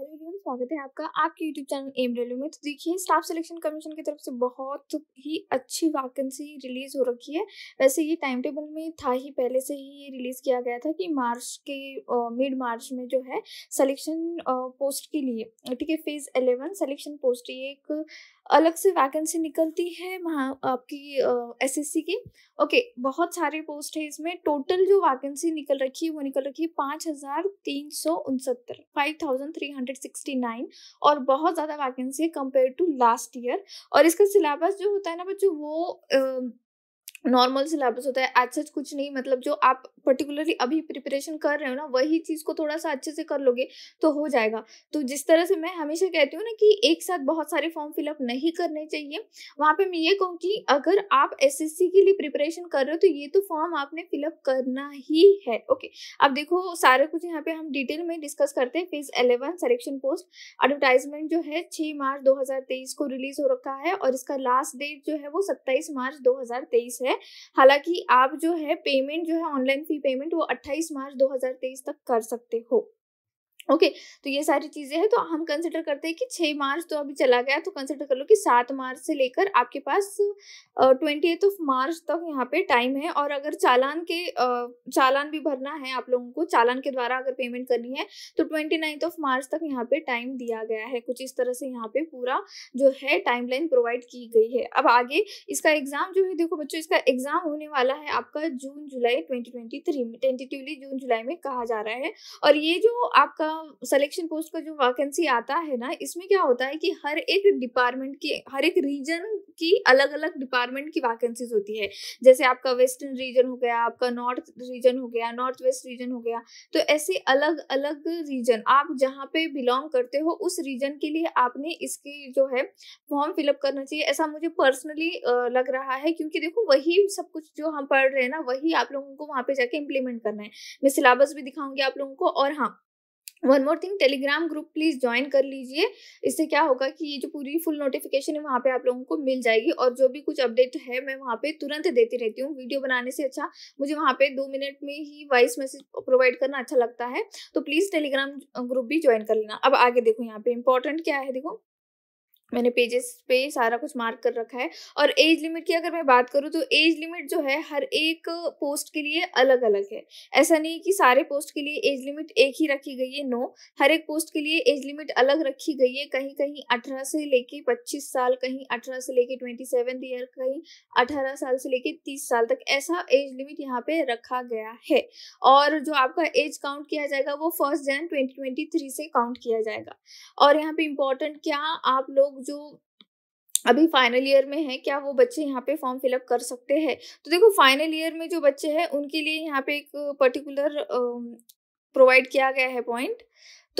Hello everyone स्वागत है आपका आपके यूट्यूब चैनल एम रेलू में तो देखिए स्टाफ सिलेक्शन कमीशन की तरफ से बहुत ही अच्छी वैकेंसी रिलीज़ हो रखी है वैसे ये टाइम टेबल में था ही पहले से ही ये रिलीज़ किया गया था कि मार्च के मिड मार्च में जो है सिलेक्शन पोस्ट के लिए ठीक है फेज़ एलेवन सेलेक्शन पोस्ट ये एक अलग से वैकेंसी निकलती है वहाँ आपकी सी की ओके बहुत सारे पोस्ट है इसमें टोटल जो वैकेंसी निकल रखी है वो निकल रखी है पाँच हज़ार तीन सौ उनसत्तर five thousand three hundred sixty nine और बहुत ज़्यादा वैकेंसी है कंपेयर टू लास्ट ईयर और इसका सिलेबस जो होता है ना बच्चों वो नॉर्मल सिलेबस होता है एज सच कुछ नहीं मतलब जो आप पर्टिकुलरली अभी प्रिपरेशन कर रहे हो ना वही चीज़ को थोड़ा सा अच्छे से कर लोगे तो हो जाएगा तो जिस तरह से मैं हमेशा कहती हूँ ना कि एक साथ बहुत सारे फॉर्म फिलअप नहीं करने चाहिए वहाँ पे मैं ये कहूँ कि अगर आप एसएससी के लिए प्रिपरेशन कर रहे हो तो ये तो फॉर्म आपने फिलअप करना ही है ओके अब देखो सारे कुछ यहाँ पे हम डिटेल में डिस्कस करते हैं phase eleven selection post advertisement जो है छः मार्च दो को रिलीज हो रखा है और इसका लास्ट डेट जो है वो सत्ताईस मार्च दो है है हालांकि आप जो है पेमेंट जो है ऑनलाइन फी पेमेंट वो 28 मार्च 2023 तक कर सकते हो ओके okay, तो ये सारी चीज़ें हैं तो हम कंसिडर करते हैं कि छः मार्च तो अभी चला गया तो कंसिडर कर लो कि सात मार्च से लेकर आपके पास ट्वेंटी एथ ऑफ मार्च तक यहाँ पे टाइम है और अगर चालान के चालान भी भरना है आप लोगों को चालान के द्वारा अगर पेमेंट करनी है तो ट्वेंटी नाइन्थ ऑफ मार्च तक यहाँ पे टाइम दिया गया है कुछ इस तरह से यहाँ पे पूरा जो है टाइमलाइन प्रोवाइड की गई है अब आगे इसका एग्ज़ाम जो है देखो बच्चों इसका एग्ज़ाम होने वाला है आपका जून जुलाई ट्वेंटी में टेंटेटिवली जून जुलाई में कहा जा रहा है और ये जो आपका सिलेक्शन पोस्ट का जो वैकेंसी आता है ना इसमें क्या होता है कि हर एक डिपार्टमेंट के हर एक रीजन की अलग अलग डिपार्टमेंट की वैकेंसीज होती है जैसे आपका वेस्टर्न रीजन हो गया आपका नॉर्थ रीजन हो गया नॉर्थ वेस्ट रीजन हो गया तो ऐसे अलग अलग रीजन आप जहाँ पे बिलोंग करते हो उस रीजन के लिए आपने इसकी जो है फॉर्म फिलअप करना चाहिए ऐसा मुझे पर्सनली लग रहा है क्योंकि देखो वही सब कुछ जो हम पढ़ रहे हैं ना वही आप लोगों को वहाँ पे जाके इम्प्लीमेंट करना है मैं सिलेबस भी दिखाऊंगी आप लोगों को और हाँ one more thing Telegram group please join कर लीजिए इससे क्या होगा कि ये जो पूरी फुल नोटिफिकेशन है वहाँ पे आप लोगों को मिल जाएगी और जो भी कुछ अपडेट है मैं वहाँ पे तुरंत देती रहती हूँ वीडियो बनाने से अच्छा मुझे वहाँ पे दो मिनट में ही वॉइस मैसेज प्रोवाइड करना अच्छा लगता है तो प्लीज़ टेलीग्राम ग्रुप भी ज्वाइन कर लेना अब आगे देखो यहाँ पे इंपॉर्टेंट क्या है देखो मैंने पेजेस पे सारा कुछ मार्क कर रखा है और एज लिमिट की अगर मैं बात करूँ तो एज लिमिट जो है हर एक पोस्ट के लिए अलग अलग है ऐसा नहीं कि सारे पोस्ट के लिए एज लिमिट एक ही रखी गई है नो हर एक पोस्ट के लिए एज लिमिट अलग रखी गई है कहीं कहीं अठारह से लेके पच्चीस साल कहीं अठारह से लेके ट्वेंटी सेवन ईयर कहीं अठारह साल से लेके तीस साल तक ऐसा एज लिमिट यहाँ पे रखा गया है और जो आपका एज काउंट किया जाएगा वो first Jan twenty twenty three से काउंट किया जाएगा और यहाँ पे इम्पोर्टेंट क्या आप लोग जो अभी फाइनल ईयर में है क्या वो बच्चे यहाँ पे फॉर्म फिलअप कर सकते हैं तो देखो फाइनल ईयर में जो बच्चे हैं उनके लिए यहाँ पे एक पर्टिकुलर प्रोवाइड किया गया है पॉइंट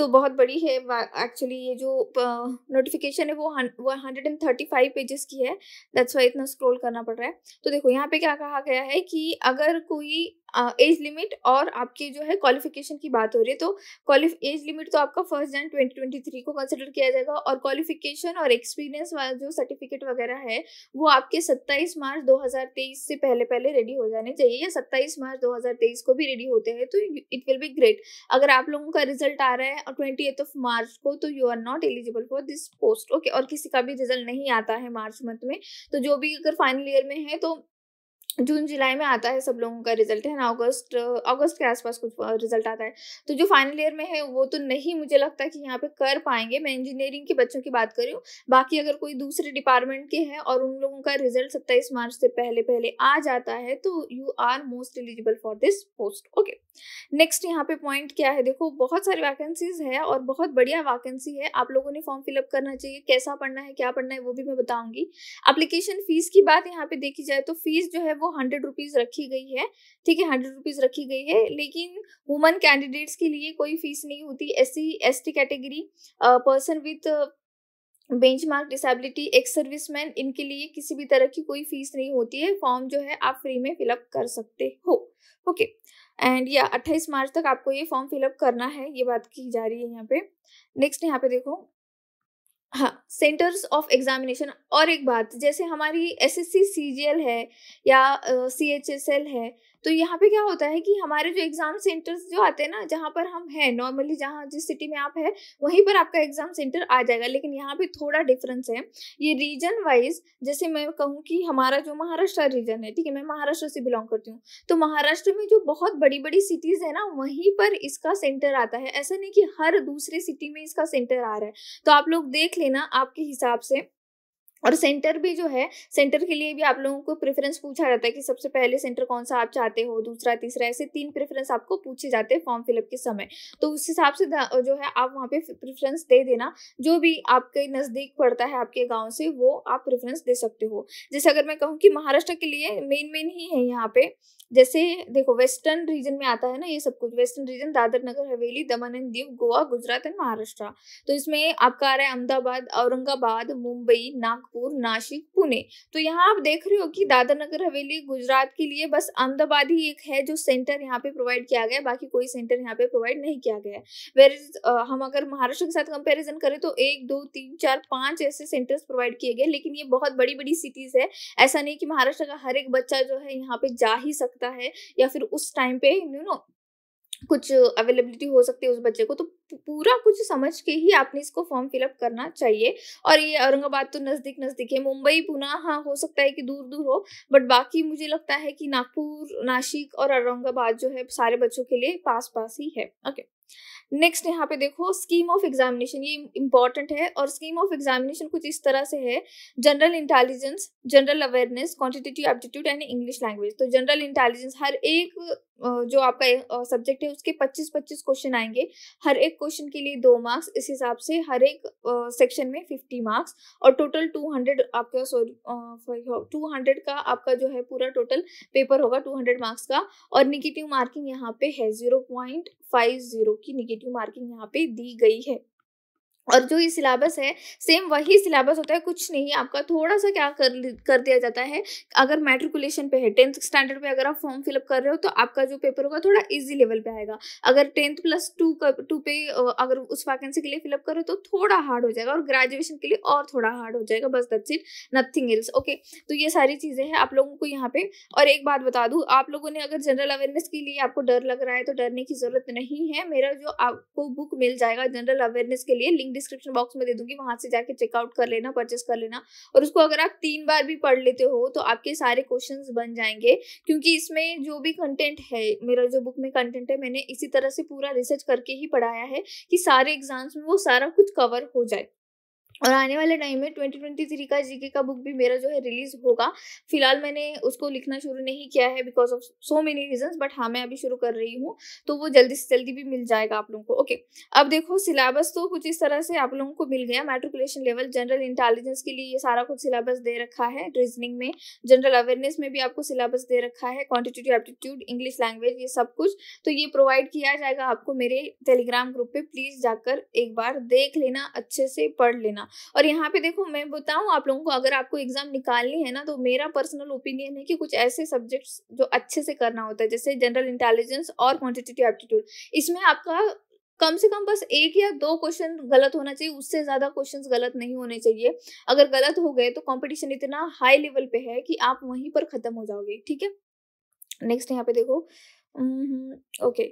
तो बहुत बड़ी है एक्चुअली ये जो नोटिफिकेशन है वो वो hundred and thirty five pages की है दैट्स वाई इतना स्क्रॉल करना पड़ रहा है तो देखो यहाँ पे क्या कहा गया है कि अगर कोई एज uh, लिमिट और आपके जो है क्वालिफिकेशन की बात हो रही है तो क्वालिफ एज लिमिट तो आपका first Jan twenty twenty three को कंसिडर किया जाएगा और क्वालिफिकेशन और एक्सपीरियंस वाला जो सर्टिफिकेट वगैरह है वो आपके सत्ताईस मार्च दो हज़ार तेईस से पहले पहले रेडी हो जाने चाहिए या सत्ताईस मार्च दो हज़ार तेईस को भी रेडी होते हैं तो इट विल बी ग्रेट अगर आप लोगों का रिजल्ट आ रहा है और ट्वेंटी एथ ऑफ मार्च को तो you are not eligible for this post okay और किसी का भी रिजल्ट नहीं आता है मार्च मंथ में तो जो भी अगर फाइनल ईयर में है तो जून जुलाई में आता है सब लोगों का रिजल्ट है ना अगस्त अगस्त के आसपास कुछ रिजल्ट आता है तो जो फाइनल ईयर में है वो तो नहीं मुझे लगता कि यहाँ पे कर पाएंगे मैं इंजीनियरिंग के बच्चों की बात कर रही हूँ बाकी अगर कोई दूसरे डिपार्टमेंट के हैं और उन लोगों का रिजल्ट सत्ताईस मार्च से पहले पहले आ जाता है तो you are most eligible for this post okay next यहाँ पे पॉइंट क्या है देखो बहुत सारी वैकेंसीज है और बहुत बढ़िया वैकेंसी है आप लोगों ने फॉर्म फिलअप करना चाहिए कैसा पढ़ना है क्या पढ़ना है वो भी मैं बताऊंगी अप्लीकेशन फीस की बात यहाँ पे देखी जाए तो फीस जो है वो हंड्रेड रुपीज़ रखी गई है ठीक है हंड्रेड रुपीज़ रखी गई है लेकिन वुमन कैंडिडेट्स के लिए कोई फीस नहीं होती S C S T category person with benchmark disability ex man इनके लिए किसी भी तरह की कोई फीस नहीं होती है फॉर्म जो है आप फ्री में फिलअप कर सकते हो ओके एंड या अट्ठाईस मार्च तक आपको ये फॉर्म फिलअप करना है ये बात की जा रही है यहाँ पे नेक्स्ट यहाँ पे देखो हाँ सेंटर्स ऑफ एग्जामिनेशन और एक बात जैसे हमारी एस जी एल है या सी एच एस एल है तो यहाँ पे क्या होता है कि हमारे जो एग्जाम सेंटर्स जो आते हैं ना जहाँ पर हम हैं नॉर्मली जहाँ जिस सिटी में आप है वहीं पर आपका एग्जाम सेंटर आ जाएगा लेकिन यहाँ पे थोड़ा डिफरेंस है ये रीजन वाइज जैसे मैं कहूँ कि हमारा जो महाराष्ट्र रीजन है ठीक है मैं महाराष्ट्र से बिलोंग करती हूँ तो महाराष्ट्र में जो बहुत बड़ी बड़ी सिटीज है ना वहीं पर इसका सेंटर आता है ऐसा नहीं कि हर दूसरे सिटी में इसका सेंटर आ रहा है तो आप लोग देख लेना आपके हिसाब से और सेंटर भी जो है सेंटर के लिए भी आप लोगों को प्रेफरेंस पूछा जाता है कि सबसे पहले सेंटर कौन सा आप चाहते हो दूसरा तीसरा ऐसे तीन प्रेफरेंस आपको पूछे जाते हैं फॉर्म फिलअप के समय तो उस हिसाब से जो है आप वहाँ पे प्रेफरेंस दे देना जो भी आपके नज़दीक पड़ता है आपके गाँव से वो आप प्रेफरेंस दे सकते हो जैसे अगर मैं कहूँ कि महाराष्ट्र के लिए मेन मेन ही है यहाँ पे जैसे देखो वेस्टर्न रीजन में आता है ना ये सब कुछ western region Dadar Nagar Haveli Daman and Diu Goa Gujarat and Maharashtra तो इसमें आपका आ रहा है अहमदाबाद औरंगाबाद मुंबई नागपुर नागपुर नासिक पुणे तो यहाँ आप देख रहे हो कि दादर नगर हवेली गुजरात के लिए बस अहमदाबाद ही एक है जो सेंटर यहाँ पे प्रोवाइड किया गया है बाकी कोई सेंटर यहाँ पे प्रोवाइड नहीं किया गया है वेर इज हम अगर महाराष्ट्र के साथ कंपेरिजन करें तो एक दो तीन चार पांच ऐसे सेंटर्स प्रोवाइड किए गए लेकिन ये बहुत बड़ी बड़ी सिटीज़ है ऐसा नहीं कि महाराष्ट्र का हर एक बच्चा जो है यहाँ पे जा ही सकता है या फिर उस टाइम पे यू नो कुछ अवेलेबिलिटी हो सकती है उस बच्चे को तो पूरा कुछ समझ के ही आपने इसको फॉर्म फिलअप करना चाहिए और ये औरंगाबाद तो नज़दीक नज़दीक है मुंबई पुणे हाँ हो सकता है कि दूर दूर हो बट बाकी मुझे लगता है कि नागपुर नासिक और औरंगाबाद जो है सारे बच्चों के लिए पास पास ही है ओके नेक्स्ट यहाँ पे देखो स्कीम ऑफ एग्जामिनेशन ये इंपॉर्टेंट है और स्कीम ऑफ एग्जामिनेशन कुछ इस तरह से है general intelligence general awareness quantitative aptitude and English language तो जनरल इंटेलिजेंस हर एक जो आपका सब्जेक्ट है उसके 25-25 क्वेश्चन आएंगे हर एक क्वेश्चन के लिए दो मार्क्स इस हिसाब से हर एक सेक्शन में 50 मार्क्स और टोटल 200 आपका सॉरी 200 का आपका जो है पूरा टोटल पेपर होगा 200 मार्क्स का और निगेटिव मार्किंग यहाँ पे है 0.50 की निगेटिव मार्किंग यहाँ पे दी गई है और जो ये सिलेबस है सेम वही सिलेबस होता है कुछ नहीं आपका थोड़ा सा क्या कर कर दिया जाता है अगर मेट्रिकुलेशन पे है टेंथ स्टैंडर्ड पे अगर आप फॉर्म फिलअप कर रहे हो तो आपका जो पेपर होगा थोड़ा इजी लेवल पे आएगा अगर टेंथ प्लस टू टू पे अगर उस वैकेंसी के लिए फिलअप करो तो थोड़ा हार्ड हो जाएगा और ग्रेजुएशन के लिए और थोड़ा हार्ड हो जाएगा बस that's it nothing else okay तो ये सारी चीज़ें हैं आप लोगों को यहाँ पे और एक बात बता दूँ आप लोगों ने अगर जनरल अवेयरनेस के लिए आपको डर लग रहा है तो डरने की जरूरत नहीं है मेरा जो आपको बुक मिल जाएगा जनरल अवेयरनेस के लिए लिंक लिंक डिस्क्रिप्शन बॉक्स में दे दूंगी वहां से जाके चेकआउट कर लेना परचेस कर लेना और उसको अगर आप तीन बार भी पढ़ लेते हो तो आपके सारे क्वेश्चन बन जाएंगे क्योंकि इसमें जो भी कंटेंट है मेरा जो बुक में कंटेंट है मैंने इसी तरह से पूरा रिसर्च करके ही पढ़ाया है कि सारे एग्जाम्स में वो सारा कुछ कवर हो जाए और आने वाले टाइम में 2023 का जीके का बुक भी मेरा जो है रिलीज होगा फिलहाल मैंने उसको लिखना शुरू नहीं किया है because of so many reasons but हाँ मैं अभी शुरू कर रही हूँ तो वो जल्दी से जल्दी भी मिल जाएगा आप लोगों को ओके अब देखो सिलेबस तो कुछ इस तरह से आप लोगों को मिल गया मेट्रिकुलेशन लेवल जनरल इंटेलिजेंस के लिए ये सारा कुछ सिलेबस दे रखा है रीजनिंग में जनरल अवेयरनेस में भी आपको सिलेबस दे रखा है क्वान्टिटेटिव एप्टीट्यूड इंग्लिश लैंग्वेज ये सब कुछ तो ये प्रोवाइड किया जाएगा आपको मेरे टेलीग्राम ग्रुप पे प्लीज जाकर एक बार देख लेना अच्छे से पढ़ लेना और यहाँ पे देखो मैं बताऊँ आप लोगों को अगर आपको एग्जाम निकालनी है ना तो मेरा पर्सनल ओपिनियन है कि कुछ ऐसे सब्जेक्ट्स जो अच्छे से करना होता है जैसे जनरल इंटेलिजेंस और क्वान्टिटेटिव एप्टीट्यूड इसमें आपका कम से कम बस एक या दो क्वेश्चन गलत होना चाहिए उससे ज़्यादा क्वेश्चंस गलत नहीं होने चाहिए अगर गलत हो गए तो कंपटीशन इतना हाई लेवल पे है कि आप वहीं पर ख़त्म हो जाओगे ठीक है नेक्स्ट यहाँ पे देखो ओके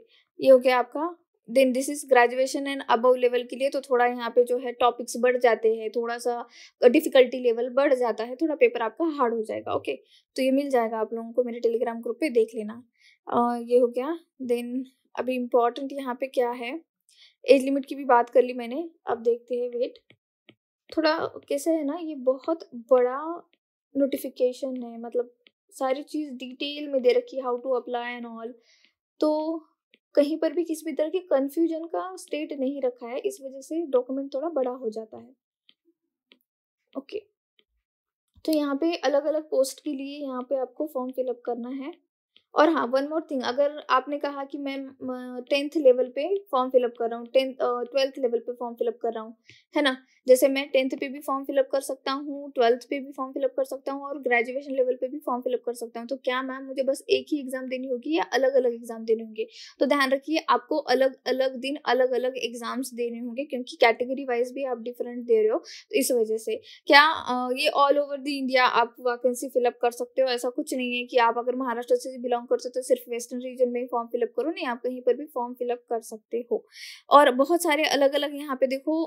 ये हो गया आपका then this is graduation and above level के लिए तो थोड़ा यहाँ पे जो है टॉपिक्स बढ़ जाते हैं थोड़ा सा डिफिकल्टी लेवल बढ़ जाता है थोड़ा पेपर आपका हार्ड हो जाएगा ओके तो ये मिल जाएगा आप लोगों को मेरे टेलीग्राम ग्रुप पे देख लेना uh, ये हो गया देन अभी इम्पॉर्टेंट यहाँ पे क्या है एज लिमिट की भी बात कर ली मैंने अब देखते हैं वेट थोड़ा कैसा है ना ये बहुत बड़ा नोटिफिकेशन है मतलब सारी चीज़ डिटेल में दे रखी how to apply and all तो कहीं पर भी किसी भी तरह के कंफ्यूजन का स्टेट नहीं रखा है इस वजह से डॉक्यूमेंट थोड़ा बड़ा हो जाता है ओके okay. तो यहाँ पे अलग अलग पोस्ट के लिए यहाँ पे आपको फॉर्म फिलअप करना है और हाँ वन मोर थिंग अगर आपने कहा कि मैं टेंथ लेवल पे फॉर्म फिलअप कर रहा हूँ टेंथ ट्वेल्थ लेवल पे फॉर्म फिलअप कर रहा हूँ है ना जैसे मैं टेंथ पे भी फॉर्म फिलअप कर सकता हूँ ट्वेल्थ पे भी फॉर्म फिलअप कर सकता हूँ और ग्रेजुएशन लेवल पे भी फॉर्म फिलअप कर सकता हूँ तो क्या मैम मुझे बस एक ही एग्जाम देनी होगी या अलग अलग एग्जाम देने होंगे तो ध्यान रखिए आपको अलग अलग दिन अलग अलग एग्जाम्स देने होंगे क्योंकि कैटेगरी वाइज भी आप डिफरेंट दे रहे हो तो इस वजह से क्या ये ऑल ओवर द इंडिया आप वैकेंसी फिलअप कर सकते हो ऐसा कुछ नहीं है कि आप अगर महाराष्ट्र से बिलोंग बिलोंग करते हो तो सिर्फ वेस्टर्न रीजन में ही फॉर्म फिलअप करो नहीं आप कहीं पर भी फॉर्म फिलअप कर सकते हो और बहुत सारे अलग अलग यहाँ पे देखो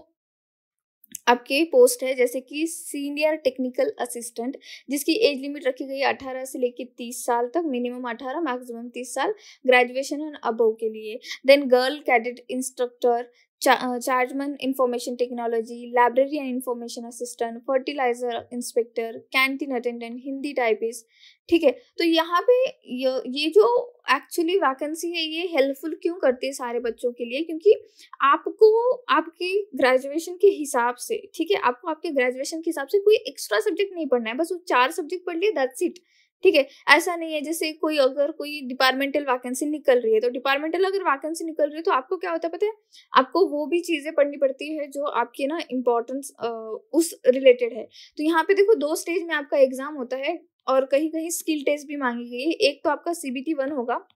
आपके पोस्ट है जैसे कि सीनियर टेक्निकल असिस्टेंट जिसकी एज लिमिट रखी गई है 18 से लेकर 30 साल तक मिनिमम 18 मैक्सिमम 30 साल ग्रेजुएशन एंड अबव के लिए then girl cadet instructor chargeman information technology library and information assistant fertiliser inspector canteen attendant Hindi typist ठीक है तो यहाँ पे ये जो एक्चुअली वैकेंसी है ये हेल्पफुल क्यों करती है सारे बच्चों के लिए क्योंकि आपको आपके ग्रेजुएशन के हिसाब से ठीक है आपको आपके ग्रेजुएशन के हिसाब से कोई एक्स्ट्रा सब्जेक्ट नहीं पढ़ना है बस वो चार सब्जेक्ट पढ़ लिए दैट्स इट ठीक है ऐसा नहीं है जैसे कोई अगर कोई डिपार्टमेंटल वैकेंसी निकल रही है तो डिपार्टमेंटल अगर वैकेंसी निकल रही है तो आपको क्या होता है पता है आपको वो भी चीज़ें पढ़नी पड़ती है जो आपकी ना इम्पोर्टेंस उस रिलेटेड है तो यहाँ पे देखो दो स्टेज में आपका एग्जाम होता है और कहीं कहीं स्किल टेस्ट भी मांगी गई है एक तो आपका सी बी टी वन होगा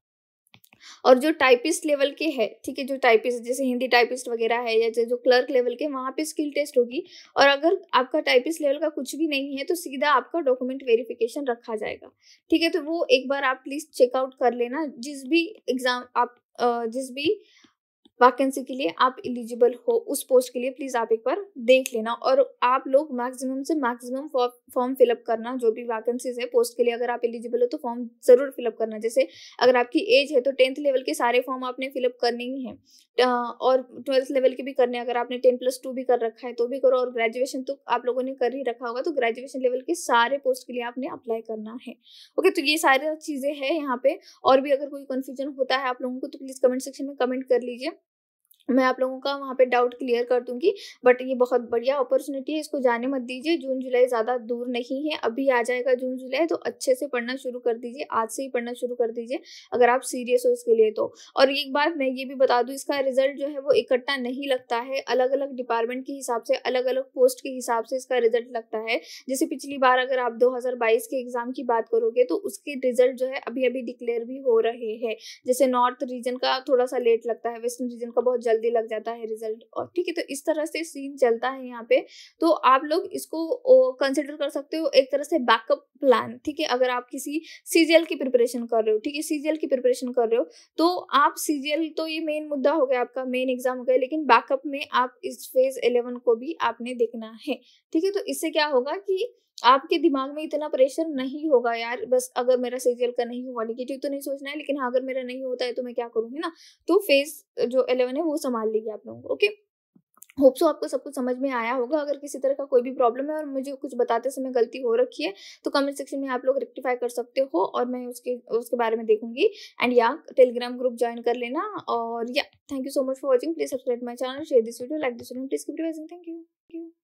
और जो टाइपिस्ट लेवल के है ठीक है जो टाइपिस्ट जैसे हिंदी टाइपिस्ट वगैरह है या जो क्लर्क लेवल के वहाँ पे स्किल टेस्ट होगी और अगर आपका टाइपिस्ट लेवल का कुछ भी नहीं है तो सीधा आपका डॉक्यूमेंट वेरिफिकेशन रखा जाएगा ठीक है तो वो एक बार आप प्लीज़ चेकआउट कर लेना जिस भी एग्ज़ाम आप जिस भी वैकेंसी के लिए आप एलिजिबल हो उस पोस्ट के लिए प्लीज़ आप एक बार देख लेना और आप लोग मैक्सिमम से मैक्सिमम फॉर्म फिलअप करना जो भी वैकेंसीज है पोस्ट के लिए अगर आप एलिजिबल हो तो फॉर्म ज़रूर फिलअप करना जैसे अगर आपकी एज है तो टेंथ लेवल के सारे फॉर्म आपने फिलअप करने ही है और ट्वेल्थ लेवल के भी करने अगर आपने टेन प्लस टू भी कर रखा है तो भी करो और ग्रेजुएशन तो आप लोगों ने कर ही रखा होगा तो ग्रेजुएशन लेवल के सारे पोस्ट के लिए आपने अप्लाई करना है ओके तो ये सारी चीज़ें हैं यहाँ पे और भी अगर कोई कंफ्यूजन होता है आप लोगों को तो प्लीज़ कमेंट सेक्शन में कमेंट कर लीजिए मैं आप लोगों का वहाँ पे डाउट क्लियर कर दूंगी बट ये बहुत बढ़िया अपॉर्चुनिटी है इसको जाने मत दीजिए जून जुलाई ज़्यादा दूर नहीं है अभी आ जाएगा जून जुलाई तो अच्छे से पढ़ना शुरू कर दीजिए आज से ही पढ़ना शुरू कर दीजिए अगर आप सीरियस हो इसके लिए तो और एक बात मैं ये भी बता दूँ इसका रिजल्ट जो है वो इकट्ठा नहीं लगता है अलग अलग डिपार्टमेंट के हिसाब से अलग अलग पोस्ट के हिसाब से इसका रिजल्ट लगता है जैसे पिछली बार अगर आप दो के एग्ज़ाम की बात करोगे तो उसके रिजल्ट जो है अभी अभी डिक्लेयर भी हो रहे हैं जैसे नॉर्थ रीजन का थोड़ा सा लेट लगता है वेस्टर्न रीजन का बहुत जल्द जल्दी लग जाता है रिजल्ट और ठीक है तो इस तरह से सीन चलता है यहाँ पे तो आप लोग इसको कंसिडर कर सकते हो एक तरह से बैकअप प्लान ठीक है अगर आप किसी सीजीएल की प्रिपरेशन कर रहे हो ठीक है सीजीएल की प्रिपरेशन कर रहे हो तो आप सीजीएल तो ये मेन मुद्दा हो गया आपका मेन एग्जाम हो गया लेकिन बैकअप में आप इस फेज इलेवन को भी आपने देखना है ठीक है तो इससे क्या होगा कि आपके दिमाग में इतना प्रेशर नहीं होगा यार बस अगर मेरा सीरियल का नहीं हुआ निगेटिव तो नहीं सोचना है लेकिन हाँ अगर मेरा नहीं होता है तो मैं क्या करूँगी ना तो फेज जो एलेवन है वो संभाल लेगी आप लोगों को ओके होप सो आपको सब कुछ समझ में आया होगा अगर किसी तरह का कोई भी प्रॉब्लम है और मुझे कुछ बताते समय गलती हो रखी है तो कमेंट सेक्शन में आप लोग रेक्टिफाई कर सकते हो और मैं उसके उसके बारे में देखूंगी एंड या टेलीग्राम ग्रुप ज्वाइन कर लेना और या thank you so much for watching please subscribe my channel share this video like this video please thank you